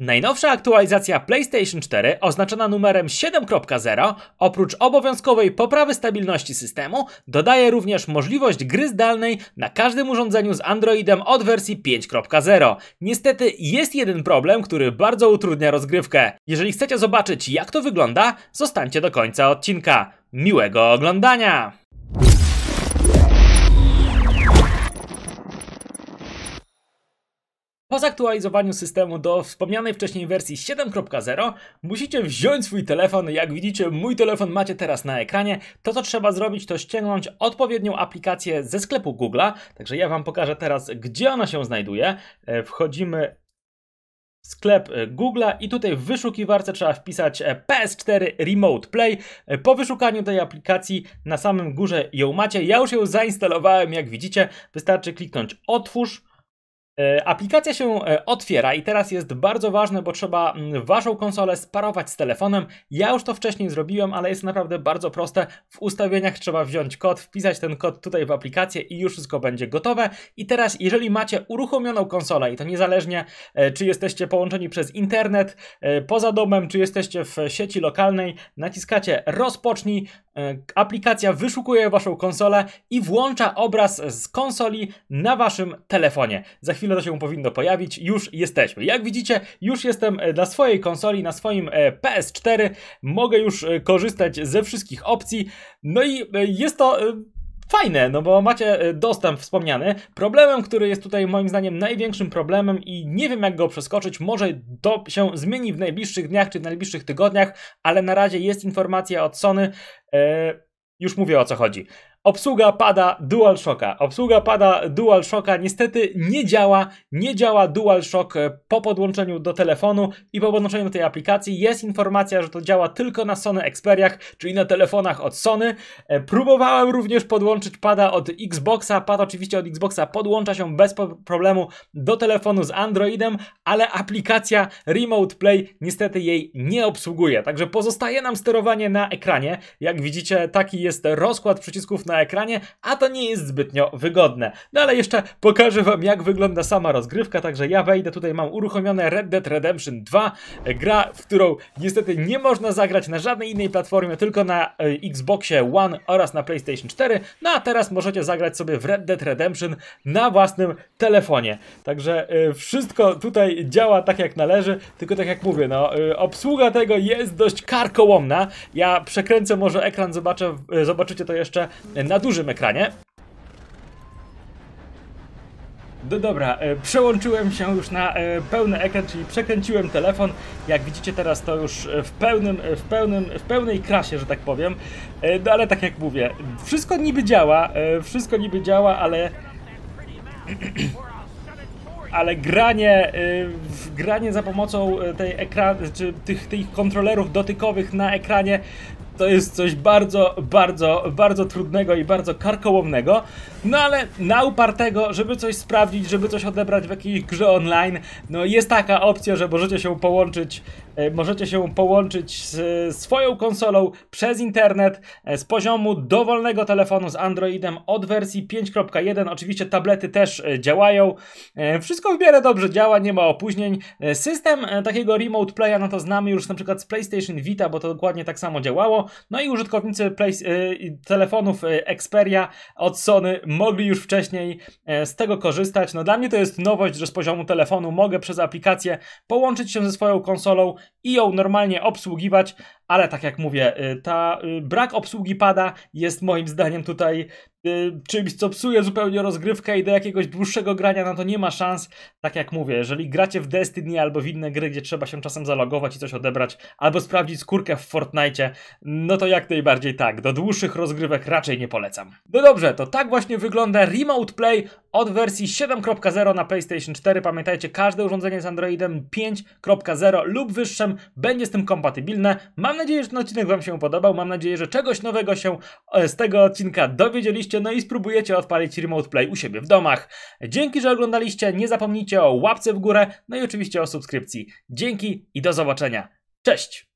Najnowsza aktualizacja PlayStation 4, oznaczona numerem 7.0, oprócz obowiązkowej poprawy stabilności systemu, dodaje również możliwość gry zdalnej na każdym urządzeniu z Androidem od wersji 5.0. Niestety jest jeden problem, który bardzo utrudnia rozgrywkę. Jeżeli chcecie zobaczyć jak to wygląda, zostańcie do końca odcinka. Miłego oglądania! Po zaktualizowaniu systemu do wspomnianej wcześniej wersji 7.0 musicie wziąć swój telefon. Jak widzicie, mój telefon macie teraz na ekranie. To, co trzeba zrobić, to ściągnąć odpowiednią aplikację ze sklepu Google'a. Także ja Wam pokażę teraz, gdzie ona się znajduje. E, wchodzimy sklep e, Google'a i tutaj w wyszukiwarce trzeba wpisać e, PS4 Remote Play. Po wyszukaniu tej aplikacji na samym górze ją macie. Ja już ją zainstalowałem, jak widzicie. Wystarczy kliknąć otwórz E, aplikacja się e, otwiera i teraz jest bardzo ważne, bo trzeba waszą konsolę sparować z telefonem. Ja już to wcześniej zrobiłem, ale jest naprawdę bardzo proste. W ustawieniach trzeba wziąć kod, wpisać ten kod tutaj w aplikację i już wszystko będzie gotowe. I teraz, jeżeli macie uruchomioną konsolę i to niezależnie, e, czy jesteście połączeni przez internet, poza domem, czy jesteście w sieci lokalnej, naciskacie rozpocznij, E, aplikacja wyszukuje waszą konsolę i włącza obraz z konsoli na waszym telefonie. Za chwilę to się powinno pojawić, już jesteśmy. Jak widzicie, już jestem na e, swojej konsoli, na swoim e, PS4, mogę już korzystać ze wszystkich opcji, no i jest to fajne, no bo macie e, dostęp wspomniany. Problemem, który jest tutaj moim zdaniem największym problemem i nie wiem jak go przeskoczyć, może to się zmieni w najbliższych dniach czy w najbliższych tygodniach, ale na razie jest informacja od Sony. E, już mówię o co chodzi. Obsługa pada DualShocka. Obsługa pada DualShocka niestety nie działa. Nie działa DualShock e, po podłączeniu do telefonu i po podłączeniu do tej aplikacji. Jest informacja, że to działa tylko na Sony Xperiach, czyli na telefonach od Sony. E, próbowałem również podłączyć pada od Xboxa. Pad oczywiście od Xboxa podłącza się bez problemu do telefonu z Androidem, ale aplikacja Remote Play niestety jej nie obsługuje. Także pozostaje nam sterowanie na ekranie. Jak widzicie, taki jest rozkład przycisków na ekranie, a to nie jest zbytnio wygodne. No ale jeszcze pokażę wam jak wygląda sama rozgrywka, także ja wejdę, tutaj mam uruchomione Red Dead Redemption 2, gra, w którą niestety nie można zagrać na żadnej innej platformie, tylko na e, Xboxie One oraz na PlayStation 4, no a teraz możecie zagrać sobie w Red Dead Redemption na własnym telefonie. Także e, wszystko tutaj działa tak jak należy, tylko tak jak mówię, no e, obsługa tego jest dość karkołomna. Ja przekręcę może ekran, zobaczę, zobaczycie to jeszcze na dużym ekranie. No dobra, e, przełączyłem się już na e, pełny ekran, czyli przekręciłem telefon. Jak widzicie teraz to już e, w pełnym, w pełnym, w pełnej krasie, że tak powiem. No ale tak jak mówię, wszystko niby działa, wszystko niby działa, ale... ale granie, granie za pomocą tej ekran, czy tych, tych kontrolerów dotykowych na ekranie to jest coś bardzo, bardzo, bardzo trudnego i bardzo karkołomnego. No ale na upartego, żeby coś sprawdzić, żeby coś odebrać w jakiejś grze online, no jest taka opcja, że możecie się połączyć e, możecie się połączyć z swoją konsolą przez internet e, z poziomu dowolnego telefonu z Androidem od wersji 5.1. Oczywiście tablety też e, działają. Wszystko w miarę dobrze działa, nie ma opóźnień. System takiego remote playa, no to znamy już na przykład z PlayStation Vita, bo to dokładnie tak samo działało. No i użytkownicy play, y, telefonów y, Xperia od Sony mogli już wcześniej e, z tego korzystać. No dla mnie to jest nowość, że z poziomu telefonu mogę przez aplikację połączyć się ze swoją konsolą i ją normalnie obsługiwać, ale tak jak mówię, y, ta y, brak obsługi pada jest moim zdaniem tutaj y, czymś, co psuje zupełnie rozgrywkę i do jakiegoś dłuższego grania na to nie ma szans. Tak jak mówię, jeżeli gracie w Destiny albo w inne gry, gdzie trzeba się czasem zalogować i coś odebrać, albo sprawdzić skórkę w Fortnite, no to jak najbardziej tak. Do dłuższych rozgrywek raczej nie polecam. No dobrze, to tak właśnie wygląda Remote Play od wersji 7.0 na PlayStation 4. Pamiętajcie, każde urządzenie z Androidem 5.0 lub wyższym będzie z tym kompatybilne. Mam nadzieję, że ten odcinek Wam się podobał. Mam nadzieję, że czegoś nowego się e, z tego odcinka dowiedzieliście, no i spróbujecie odpalić Remote Play u siebie w domach. Dzięki, że oglądaliście. Nie zapomnijcie o łapce w górę, no i oczywiście o subskrypcji. Dzięki i do zobaczenia. Cześć!